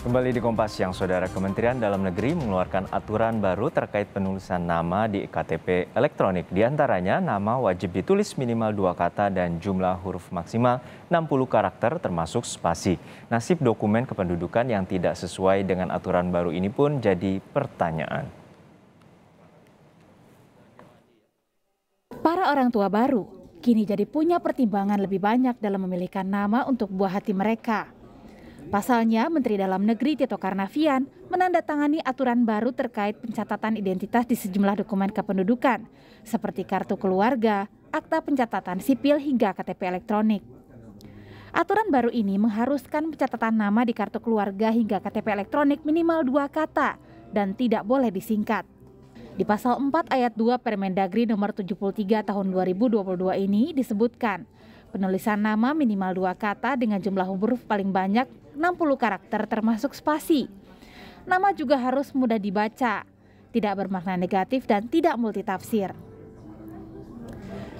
Kembali di Kompas yang Saudara Kementerian Dalam Negeri mengeluarkan aturan baru terkait penulisan nama di KTP elektronik. Di antaranya nama wajib ditulis minimal dua kata dan jumlah huruf maksimal 60 karakter termasuk spasi. Nasib dokumen kependudukan yang tidak sesuai dengan aturan baru ini pun jadi pertanyaan. Para orang tua baru kini jadi punya pertimbangan lebih banyak dalam memilihkan nama untuk buah hati mereka. Pasalnya, Menteri Dalam Negeri Tito Karnavian menandatangani aturan baru terkait pencatatan identitas di sejumlah dokumen kependudukan, seperti kartu keluarga, akta pencatatan sipil hingga KTP elektronik. Aturan baru ini mengharuskan pencatatan nama di kartu keluarga hingga KTP elektronik minimal dua kata dan tidak boleh disingkat. Di pasal 4 ayat 2 Permendagri nomor 73 tahun 2022 ini disebutkan, Penulisan nama minimal dua kata dengan jumlah huruf paling banyak 60 karakter termasuk spasi. Nama juga harus mudah dibaca, tidak bermakna negatif dan tidak multitafsir.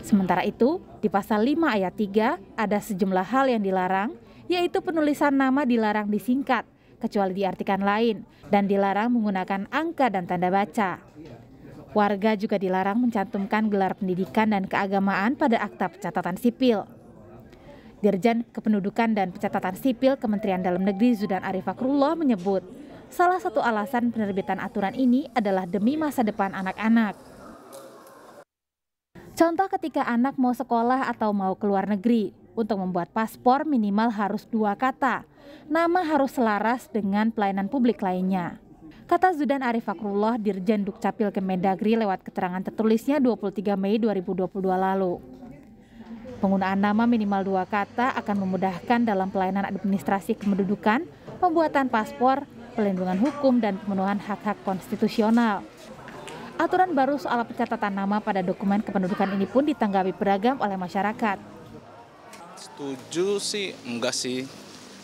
Sementara itu, di pasal 5 ayat 3 ada sejumlah hal yang dilarang, yaitu penulisan nama dilarang disingkat, kecuali diartikan lain, dan dilarang menggunakan angka dan tanda baca. Warga juga dilarang mencantumkan gelar pendidikan dan keagamaan pada akta pencatatan sipil. Dirjen Kependudukan dan Pencatatan Sipil Kementerian Dalam Negeri Zudan Arifakrullah menyebut, salah satu alasan penerbitan aturan ini adalah demi masa depan anak-anak. Contoh ketika anak mau sekolah atau mau ke luar negeri, untuk membuat paspor minimal harus dua kata. Nama harus selaras dengan pelayanan publik lainnya. Kata Zudan Arifakrullah, Dirjen Dukcapil Kemendagri lewat keterangan tertulisnya 23 Mei 2022 lalu. Penggunaan nama minimal dua kata akan memudahkan dalam pelayanan administrasi kependudukan, pembuatan paspor, pelindungan hukum, dan pemenuhan hak-hak konstitusional. Aturan baru soal pencatatan nama pada dokumen kependudukan ini pun ditanggapi beragam oleh masyarakat. Setuju sih, enggak sih.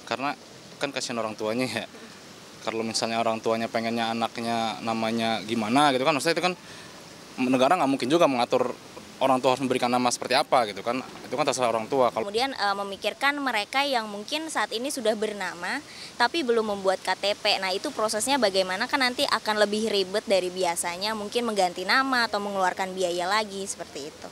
Karena kan kasihan orang tuanya ya. Kalau misalnya orang tuanya pengennya anaknya namanya gimana gitu kan, maksudnya itu kan negara nggak mungkin juga mengatur orang tua harus memberikan nama seperti apa gitu kan itu kan terserah orang tua kemudian e, memikirkan mereka yang mungkin saat ini sudah bernama tapi belum membuat KTP nah itu prosesnya bagaimana kan nanti akan lebih ribet dari biasanya mungkin mengganti nama atau mengeluarkan biaya lagi seperti itu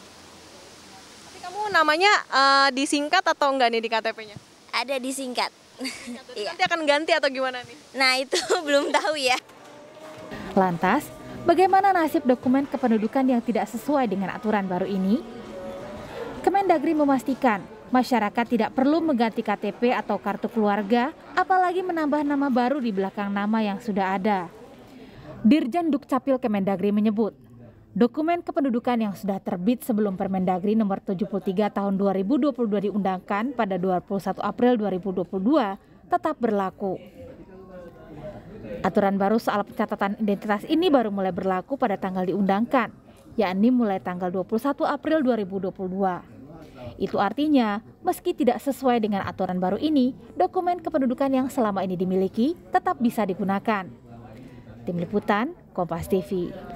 tapi kamu namanya e, disingkat atau enggak nih di KTP-nya ada disingkat nanti akan ganti atau gimana nih nah itu belum tahu ya lantas Bagaimana nasib dokumen kependudukan yang tidak sesuai dengan aturan baru ini? Kemendagri memastikan masyarakat tidak perlu mengganti KTP atau kartu keluarga, apalagi menambah nama baru di belakang nama yang sudah ada. Dirjen Dukcapil Kemendagri menyebut, dokumen kependudukan yang sudah terbit sebelum Permendagri nomor 73 tahun 2022 diundangkan pada 21 April 2022 tetap berlaku. Aturan baru soal pencatatan identitas ini baru mulai berlaku pada tanggal diundangkan, yakni mulai tanggal 21 April 2022. Itu artinya, meski tidak sesuai dengan aturan baru ini, dokumen kependudukan yang selama ini dimiliki tetap bisa digunakan. Tim Liputan, Kompas TV.